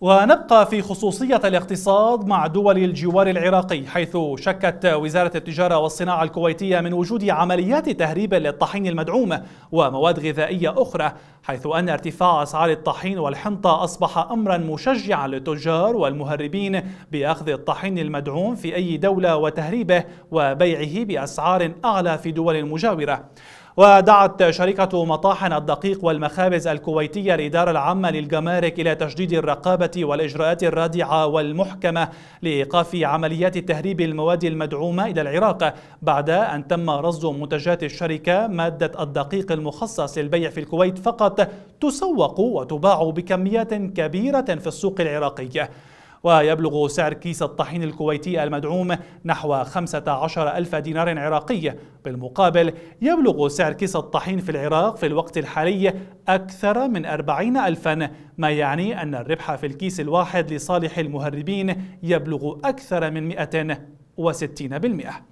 ونبقى في خصوصية الاقتصاد مع دول الجوار العراقي حيث شكت وزارة التجارة والصناعة الكويتية من وجود عمليات تهريب للطحين المدعوم ومواد غذائية أخرى حيث أن ارتفاع أسعار الطحين والحنطة أصبح أمرا مشجعا للتجار والمهربين بأخذ الطحين المدعوم في أي دولة وتهريبه وبيعه بأسعار أعلى في دول مجاورة ودعت شركة مطاحن الدقيق والمخابز الكويتية الإدارة العامة للجمارك إلى تشديد الرقابة والإجراءات الرادعة والمحكمة لإيقاف عمليات تهريب المواد المدعومة إلى العراق بعد أن تم رصد منتجات الشركة مادة الدقيق المخصص للبيع في الكويت فقط تسوق وتباع بكميات كبيرة في السوق العراقي ويبلغ سعر كيس الطحين الكويتي المدعوم نحو 15 ألف دينار عراقي بالمقابل يبلغ سعر كيس الطحين في العراق في الوقت الحالي أكثر من 40 ألفا ما يعني أن الربح في الكيس الواحد لصالح المهربين يبلغ أكثر من 160%